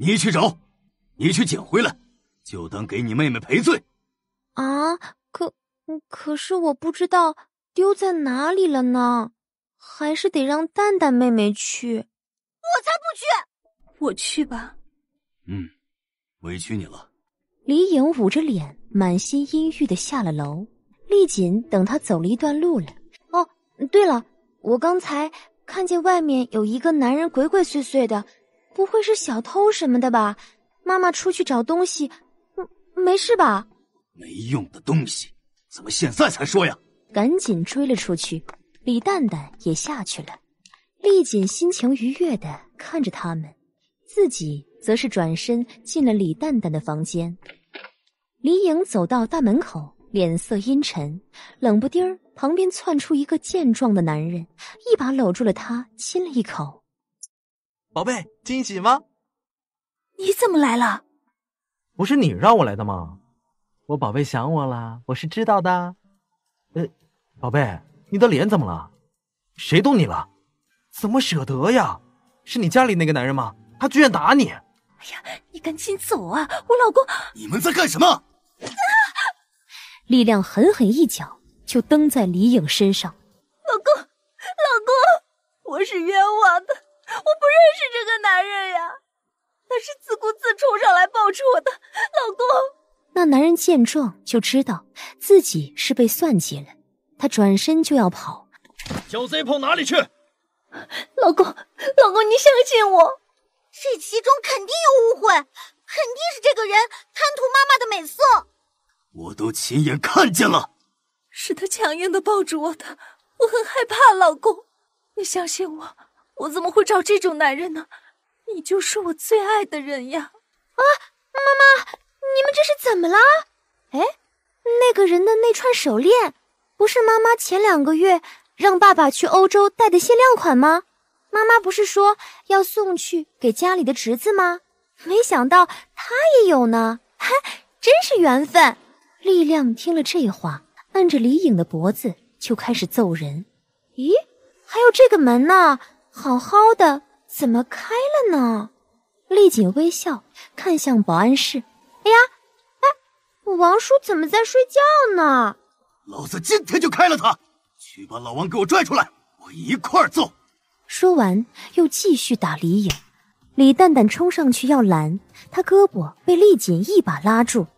你去找，你去捡回来，就当给你妹妹赔罪。啊？可可是我不知道丢在哪里了呢，还是得让蛋蛋妹妹去。我才不去！我去吧。嗯，委屈你了。李颖捂着脸，满心阴郁的下了楼。丽锦等她走了一段路了。哦，对了，我刚才看见外面有一个男人鬼鬼祟祟的。不会是小偷什么的吧？妈妈出去找东西，嗯，没事吧？没用的东西，怎么现在才说呀？赶紧追了出去，李蛋蛋也下去了。丽锦心情愉悦的看着他们，自己则是转身进了李蛋蛋的房间。李颖走到大门口，脸色阴沉，冷不丁儿旁边窜出一个健壮的男人，一把搂住了他，亲了一口。宝贝，惊喜吗？你怎么来了？不是你让我来的吗？我宝贝想我了，我是知道的。呃，宝贝，你的脸怎么了？谁动你了？怎么舍得呀？是你家里那个男人吗？他居然打你！哎呀，你赶紧走啊！我老公，你们在干什么？力量狠狠一脚就蹬在李颖身上。老公，老公，我是冤枉的。我不认识这个男人呀，他是自顾自冲上来抱住我的老公。那男人见状就知道自己是被算计了，他转身就要跑。小贼跑哪里去？老公，老公，你相信我，这其中肯定有误会，肯定是这个人贪图妈妈的美色。我都亲眼看见了，是他强硬的抱住我的，我很害怕。老公，你相信我。我怎么会找这种男人呢？你就是我最爱的人呀！啊，妈妈，你们这是怎么了？哎，那个人的那串手链，不是妈妈前两个月让爸爸去欧洲带的限量款吗？妈妈不是说要送去给家里的侄子吗？没想到他也有呢，哈，真是缘分！力量听了这话，按着李颖的脖子就开始揍人。咦，还有这个门呢？好好的，怎么开了呢？丽锦微笑看向保安室，哎呀，哎，王叔怎么在睡觉呢？老子今天就开了他，去把老王给我拽出来，我一块揍！说完又继续打李颖。李蛋蛋冲上去要拦他，胳膊被丽锦一把拉住。